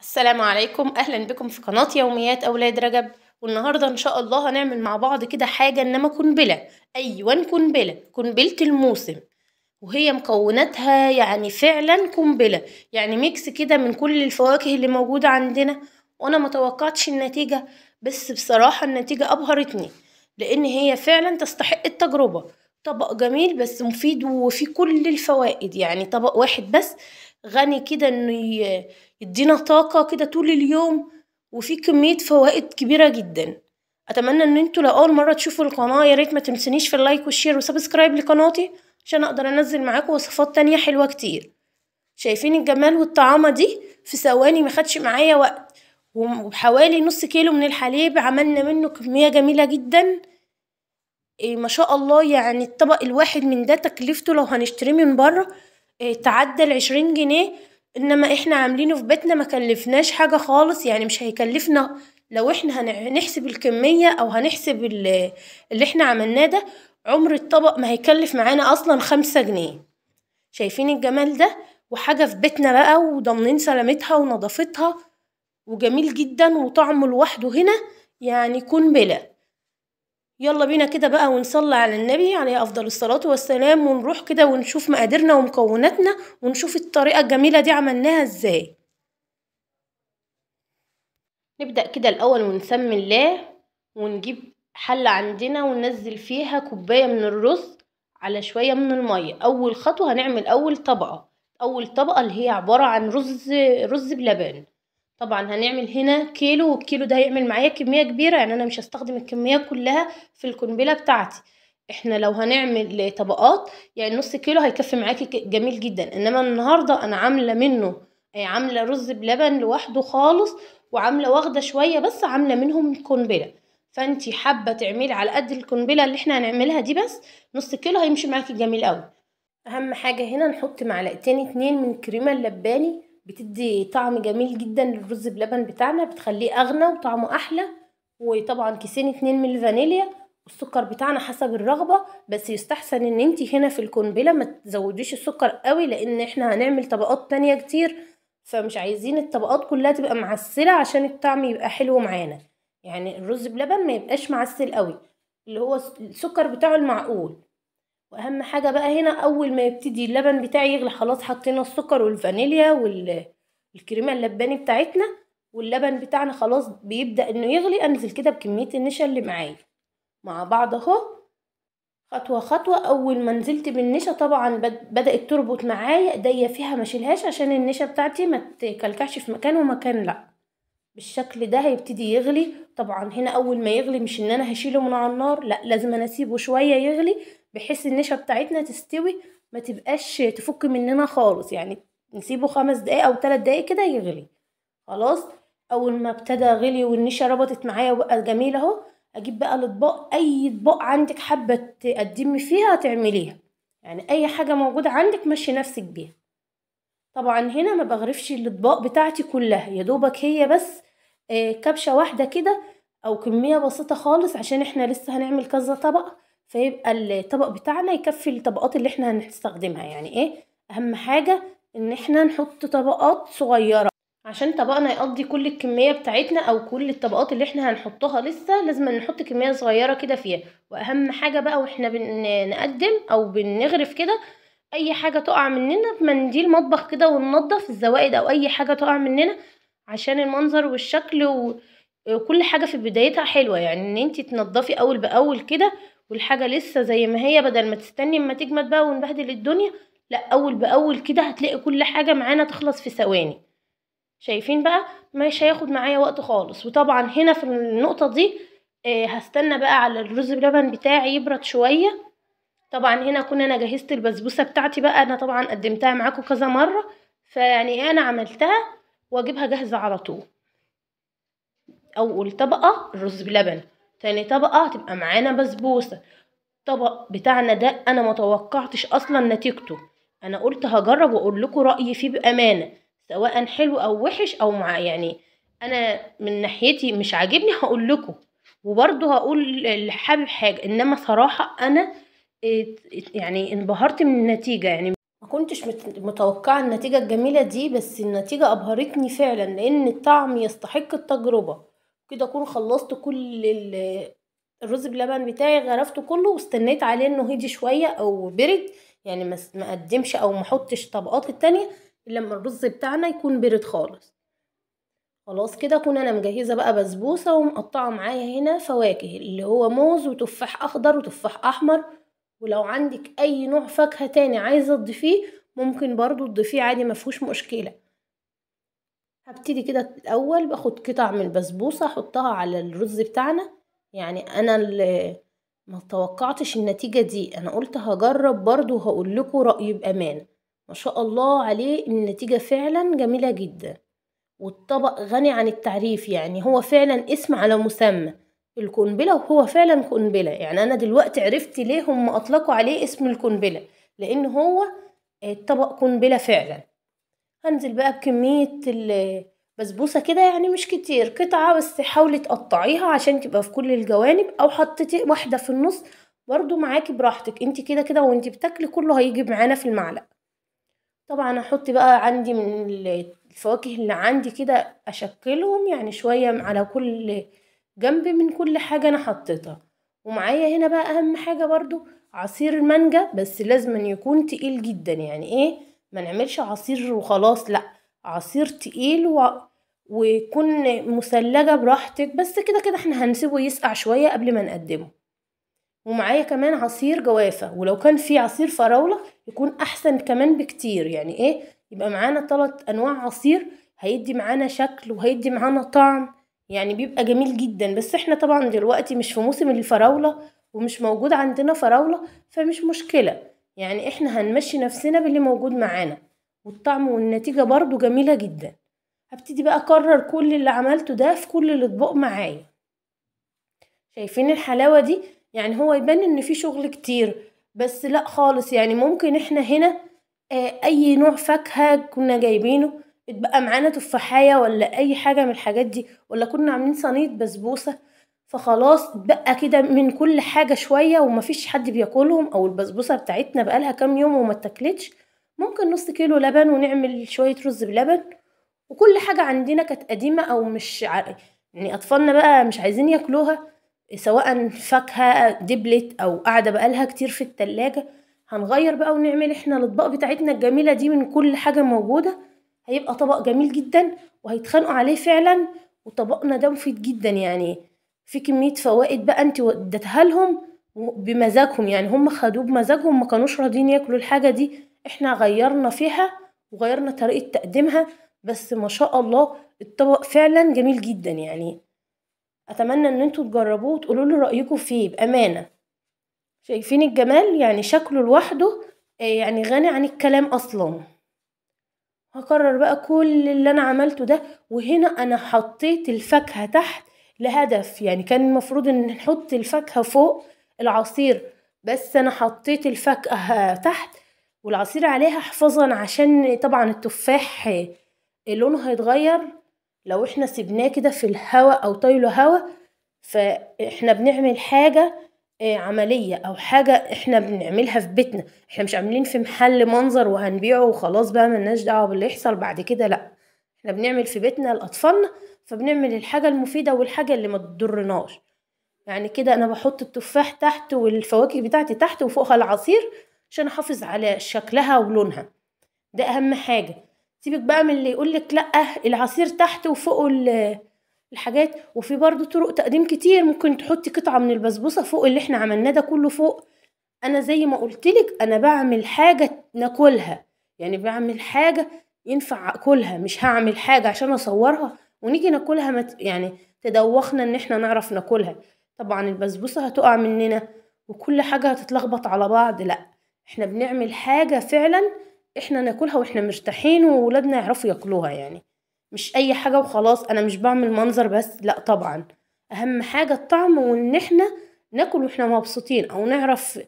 السلام عليكم اهلا بكم في قناه يوميات اولاد رجب والنهارده ان شاء الله هنعمل مع بعض كده حاجه انما قنبله ايوه قنبله قنبله الموسم وهي مكوناتها يعني فعلا قنبله يعني ميكس كده من كل الفواكه اللي موجوده عندنا وانا متوقعتش النتيجه بس بصراحه النتيجه ابهرتني لان هي فعلا تستحق التجربه طبق جميل بس مفيد وفيه كل الفوائد يعني طبق واحد بس غني كده انه يدينا طاقة كده طول اليوم وفي كمية فوائد كبيرة جدا اتمنى ان انتوا لأول مرة تشوفوا القناة يا ريت ما تنسنيش في اللايك والشير وسبسكرايب لقناتي عشان اقدر انزل معاكم وصفات تانية حلوة كتير شايفين الجمال والطعامة دي في ثواني ما خدش معايا وقت وحوالي نص كيلو من الحليب عملنا منه كمية جميلة جدا إيه ما شاء الله يعني الطبق الواحد من ده تكلفته لو هنشتريه من بره إيه تعدى العشرين جنيه انما احنا عاملينه في بيتنا ما كلفناش حاجة خالص يعني مش هيكلفنا لو احنا هنحسب الكمية او هنحسب اللي احنا عملناه ده عمر الطبق ما هيكلف معانا اصلا خمسة جنيه شايفين الجمال ده وحاجة في بيتنا بقى وضامنين سلامتها ونظافتها وجميل جدا وطعمه لوحده هنا يعني يكون بلا يلا بينا كده بقى ونصلي على النبي عليه افضل الصلاه والسلام ونروح كده ونشوف مقاديرنا ومكوناتنا ونشوف الطريقه الجميله دي عملناها ازاي نبدا كده الاول ونسمي الله ونجيب حله عندنا وننزل فيها كوبايه من الرز على شويه من الميه اول خطوه هنعمل اول طبقه اول طبقه اللي هي عباره عن رز رز بلبن طبعا هنعمل هنا كيلو والكيلو ده هيعمل معايا كمية كبيرة يعني انا مش هستخدم الكمية كلها في القنبلة بتاعتي احنا لو هنعمل طبقات يعني نص كيلو هيكفي معاكي جميل جدا انما النهاردة انا عاملة منه آه، عاملة رز بلبن لوحده خالص وعاملة واخدة شوية بس عاملة منهم قنبلة فانتي حابة تعملي على قد القنبلة اللي احنا هنعملها دي بس نص كيلو هيمشي معاكي جميل قوي اهم حاجة هنا نحط معلقتين اتنين من كريمة اللباني بتدي طعم جميل جدا للرز بلبن بتاعنا بتخليه اغنى وطعمه احلى وطبعا كيسين اتنين من الفانيليا والسكر بتاعنا حسب الرغبه بس يستحسن ان انت هنا في القنبله ما تزوديش السكر قوي لان احنا هنعمل طبقات تانية كتير فمش عايزين الطبقات كلها تبقى معسله عشان الطعم يبقى حلو معانا يعني الرز بلبن ما يبقاش معسل قوي اللي هو السكر بتاعه المعقول واهم حاجه بقى هنا اول ما يبتدي اللبن بتاعي يغلي خلاص حطينا السكر والفانيليا والكريمه اللباني بتاعتنا واللبن بتاعنا خلاص بيبدا انه يغلي انزل كده بكميه النشا اللي معايا مع بعض اهو خطوة خطوة أول ما نزلت بالنشا طبعا بدأت تربط معايا ايديا فيها ما عشان النشا بتاعتي ما تكلكعش في مكان ومكان لا بالشكل ده هيبتدي يغلي طبعا هنا أول ما يغلي مش إن أنا هشيله من على النار لا لازم أنا أسيبه شوية يغلي بحيث النشا بتاعتنا تستوي ما تبقاش تفك مننا خالص يعني نسيبه خمس دقايق او ثلاث دقايق كده يغلي خلاص اول ما ابتدى غلي والنشا ربطت معايا وبقى جميل اهو اجيب بقى الاطباق اي اطباق عندك حابه تقدمي فيها تعمليها يعني اي حاجه موجوده عندك مشي نفسك بيها طبعا هنا ما بغرفش الاطباق بتاعتي كلها يا دوبك هي بس آه، كبشه واحده كده او كميه بسيطه خالص عشان احنا لسه هنعمل كذا طبقه فيبقى الطبق بتاعنا يكفي الطبقات اللي احنا هنستخدمها يعني ايه اهم حاجة ان احنا نحط طبقات صغيرة عشان طبقنا يقضي كل الكمية بتاعتنا او كل الطبقات اللي احنا هنحطها لسه لازم نحط كمية صغيرة كده فيها واهم حاجة بقى واحنا بنقدم او بنغرف كده اي حاجة تقع مننا بمنديل مطبخ كده وننضف الزوائد او اي حاجة تقع مننا عشان المنظر والشكل وكل حاجة في بدايتها حلوة يعني ان انتي تنضفي اول باول كده والحاجه لسه زي ما هي بدل ما تستني اما تجمد بقى ونبهدل الدنيا لا اول باول كده هتلاقي كل حاجه معانا تخلص في ثواني شايفين بقى مش هياخد معايا وقت خالص وطبعا هنا في النقطه دي آه، هستنى بقى على الرز بلبن بتاعي يبرد شويه طبعا هنا كنا انا جهزت البسبوسه بتاعتي بقى انا طبعا قدمتها معاكم كذا مره فيعني انا عملتها واجيبها جاهزه على طول اول طبقه الرز بلبن تاني طبقة تبقى معانا بسبوسة الطبق بتاعنا ده انا متوقعتش اصلا نتيجته انا قلت هجرب واقول لكم رايي فيه بامانه سواء حلو او وحش او مع يعني انا من ناحيتي مش عاجبني هقول لكم وبرضه هقول اللي حابب حاجه انما صراحه انا يعني انبهرت من النتيجه يعني ما كنتش متوقعه النتيجه الجميله دي بس النتيجه ابهرتني فعلا لان الطعم يستحق التجربه كده اكون خلصت كل الرز بلبن بتاعي غرفته كله واستنيت عليه انه هدي شويه او برد يعني ما اقدمش او ما احطش طبقات الا لما الرز بتاعنا يكون برد خالص خلاص كده اكون انا مجهزه بقى بسبوسه ومقطعه معايا هنا فواكه اللي هو موز وتفاح اخضر وتفاح احمر ولو عندك اي نوع فاكهه تاني عايزه تضيفيه ممكن برضو تضيفيه عادي مفهوش مشكله هبتدي كده الاول باخد قطع من البسبوسه احطها على الرز بتاعنا يعني انا اللي ما توقعتش النتيجه دي انا قلت هجرب برضو وهقول لكم رايي بامانه ما شاء الله عليه النتيجه فعلا جميله جدا والطبق غني عن التعريف يعني هو فعلا اسم على مسمى القنبله وهو فعلا قنبله يعني انا دلوقتي عرفت ليه هم اطلقوا عليه اسم القنبله لان هو الطبق قنبله فعلا هنزل بقى بكمية البسبوسة كده يعني مش كتير قطعة بس حاولي تقطعيها عشان تبقى في كل الجوانب او حطيتي واحدة في النص برضو معاكي براحتك انت كده كده وانت بتاكلي كله هيجي معانا في المعلقة طبعا احط بقى عندي من الفواكه اللي عندي كده اشكلهم يعني شوية على كل جنب من كل حاجة انا حطيتها ومعايا هنا بقى اهم حاجة برضو عصير المانجا بس لازم يكون تقيل جدا يعني ايه ما نعملش عصير وخلاص لا عصير تقيل و... ويكون مثلجة براحتك بس كده كده احنا هنسيبه يسقع شوية قبل ما نقدمه ومعايا كمان عصير جوافة ولو كان في عصير فراولة يكون أحسن كمان بكتير يعني ايه يبقى معانا تلات أنواع عصير هيدي معانا شكل وهيدي معانا طعم يعني بيبقى جميل جدا بس احنا طبعا دلوقتي مش في موسم الفراولة ومش موجود عندنا فراولة فمش مشكلة يعني احنا هنمشي نفسنا باللي موجود معانا والطعم والنتيجة برضو جميلة جدا هبتدي بقى اكرر كل اللي عملته ده في كل الاطباق معايا شايفين الحلاوة دي يعني هو يبان ان في شغل كتير بس لا خالص يعني ممكن احنا هنا آه، اي نوع فاكهة كنا جايبينه اتبقى معانا تفاحية ولا اي حاجة من الحاجات دي ولا كنا عاملين صينية بسبوسة فخلاص اتبقى كده من كل حاجة شوية ومفيش حد بياكلهم أو البسبوسة بتاعتنا بقالها كام يوم وما اتاكلتش ممكن نص كيلو لبن ونعمل شوية رز بلبن وكل حاجة عندنا كانت قديمة أو مش ع... يعني أطفالنا بقى مش عايزين ياكلوها سواء فاكهة دبلت أو قاعدة بقالها كتير في التلاجة هنغير بقى ونعمل احنا الأطباق بتاعتنا الجميلة دي من كل حاجة موجودة هيبقى طبق جميل جدا وهيتخانقوا عليه فعلا وطبقنا ده مفيد جدا يعني في كميه فوائد بقى انت اديتها لهم بمزاجهم يعني هم خدوه بمزاجهم ما كانوش راضيين ياكلوا الحاجه دي احنا غيرنا فيها وغيرنا طريقه تقديمها بس ما شاء الله الطبق فعلا جميل جدا يعني اتمنى ان انتوا تجربوه وتقولوا لي رايكم فيه بامانه شايفين الجمال يعني شكله لوحده آه، يعني غني عن الكلام اصلا هكرر بقى كل اللي انا عملته ده وهنا انا حطيت الفاكهه تحت لهدف يعني كان المفروض ان نحط الفاكهة فوق العصير بس انا حطيت الفاكهة تحت والعصير عليها حفاظا عشان طبعا التفاح لونه هيتغير لو احنا سيبناه كده في الهواء او طايله هوا فاحنا بنعمل حاجة آه، عملية او حاجة احنا بنعملها في بيتنا احنا مش عاملين في محل منظر وهنبيعه وخلاص بقى ملناش دعوة باللي يحصل بعد كده لأ احنا بنعمل في بيتنا لأطفالنا فبنعمل الحاجة المفيدة والحاجة اللي ما تضرناش يعني كده انا بحط التفاح تحت والفواكه بتاعتي تحت وفوقها العصير عشان احافظ على شكلها ولونها ده اهم حاجة سيبك بقى من اللي يقولك لا العصير تحت وفوقه الحاجات وفي برضو طرق تقديم كتير ممكن تحطي قطعة من البسبوسة فوق اللي احنا عملناه ده كله فوق انا زي ما قلتلك انا بعمل حاجة ناكلها يعني بعمل حاجة ينفع اكلها مش هعمل حاجة عشان اصورها ونيجي ناكلها مت يعني تدوخنا ان احنا نعرف ناكلها طبعا البسبوسة هتقع مننا وكل حاجة هتتلخبط على بعض لا احنا بنعمل حاجة فعلا احنا ناكلها واحنا مرتاحين وولادنا يعرفوا ياكلوها يعني مش اي حاجة وخلاص انا مش بعمل منظر بس لا طبعا اهم حاجة الطعم وان احنا ناكل واحنا مبسوطين او نعرف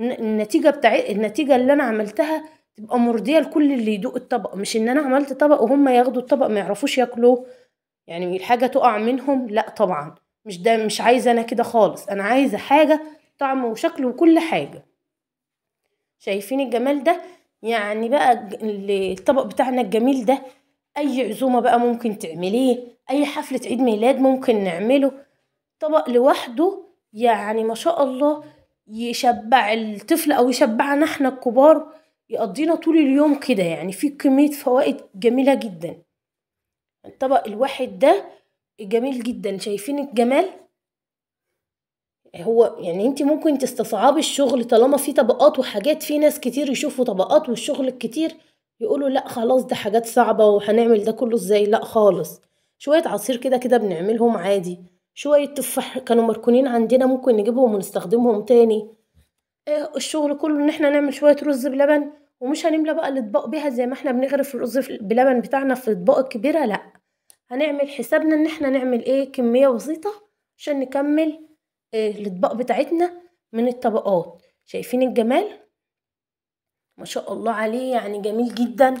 النتيجة بتاع النتيجة اللي انا عملتها تبقى مرضية لكل اللي يدوق الطبق مش ان انا عملت طبق وهم ياخدوا الطبق ما يعرفوش ياكلوه يعني الحاجة تقع منهم لا طبعا مش ده مش عايزة أنا كده خالص أنا عايزة حاجة طعم وشكل وكل حاجة شايفين الجمال ده يعني بقى الطبق بتاعنا الجميل ده أي عزومة بقى ممكن تعمليه أي حفلة عيد ميلاد ممكن نعمله طبق لوحده يعني ما شاء الله يشبع الطفل أو يشبعنا احنا الكبار يقضينا طول اليوم كده يعني في كمية فوائد جميلة جدا الطبق الواحد ده جميل جدا شايفين الجمال هو يعني انت ممكن تستصعبي الشغل طالما في طبقات وحاجات في ناس كتير يشوفوا طبقات والشغل الكتير يقولوا لا خلاص ده حاجات صعبة وهنعمل ده كله ازاي لا خالص شوية عصير كده كده بنعملهم عادي شوية تفاح كانوا مركونين عندنا ممكن نجيبهم ونستخدمهم تاني آه، الشغل كله ان احنا نعمل شوية رز بلبن ومش هنملى بقى الاطباق بيها زي ما احنا بنغرف الرز بلبن بتاعنا في الاطباق الكبيرة لأ هنعمل حسابنا ان احنا نعمل ايه كمية بسيطة عشان نكمل إيه الاطباق بتاعتنا من الطبقات شايفين الجمال ما شاء الله عليه يعني جميل جدا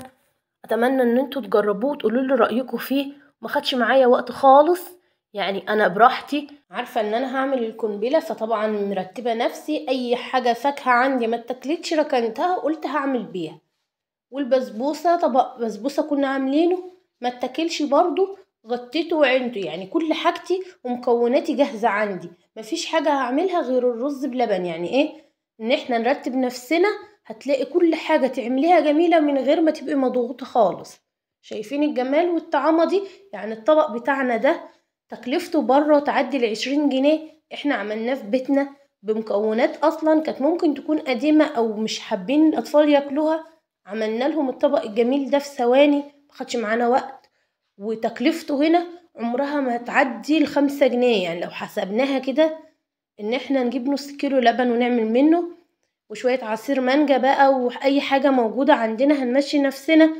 اتمنى ان انتوا تجربوه وتقولوا لي رايكم فيه ما خدش معايا وقت خالص يعني انا براحتي عارفه ان انا هعمل القنبله فطبعا مرتبه نفسي اي حاجه فاكهه عندي ما اتاكلتش ركنتها قلت هعمل بيها والبسبوسه طبق بسبوسه كنا عاملينه ما اتاكلش برضو غطيته وعنده يعني كل حاجتي ومكوناتي جاهزة عندي مفيش حاجة هعملها غير الرز بلبن يعني ايه ان احنا نرتب نفسنا هتلاقي كل حاجة تعمليها جميلة من غير ما تبقي مضغوطة خالص شايفين الجمال والطعامة دي يعني الطبق بتاعنا ده تكلفته بره تعدي العشرين جنيه احنا عملناه في بيتنا بمكونات اصلا كانت ممكن تكون قديمة او مش حابين الاطفال ياكلوها عملنا لهم الطبق الجميل ده في ثواني مخدش معانا وقت وتكلفته هنا عمرها ما تعدي الخمسة جنيه يعني لو حسبناها كده ان احنا نجيب نص كيلو لبن ونعمل منه وشوية عصير مانجا بقى واي حاجة موجودة عندنا هنمشي نفسنا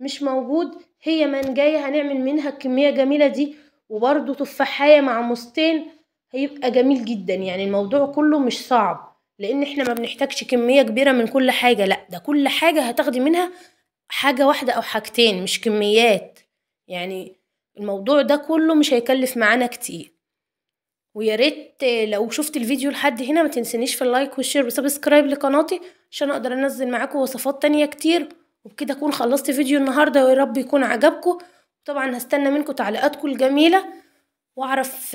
مش موجود هي مانجاية هنعمل منها الكمية الجميلة دي وبرضو تفاحية مع مستين هيبقى جميل جدا يعني الموضوع كله مش صعب لان احنا ما بنحتاجش كمية كبيرة من كل حاجة لا ده كل حاجة هتاخدي منها حاجة واحدة او حاجتين مش كميات يعني الموضوع ده كله مش هيكلف معانا كتير ويا ريت لو شفت الفيديو لحد هنا ما تنسنيش في اللايك والشير وسبسكرايب لقناتي عشان اقدر انزل معاكم وصفات تانية كتير وبكده اكون خلصت فيديو النهارده ويا رب يكون عجبكم طبعا هستنى منكم تعليقاتكم الجميله واعرف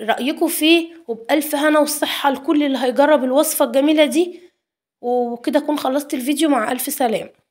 رايكم فيه وبالف هنا والصحه لكل اللي هيجرب الوصفه الجميله دي وكده اكون خلصت الفيديو مع الف سلام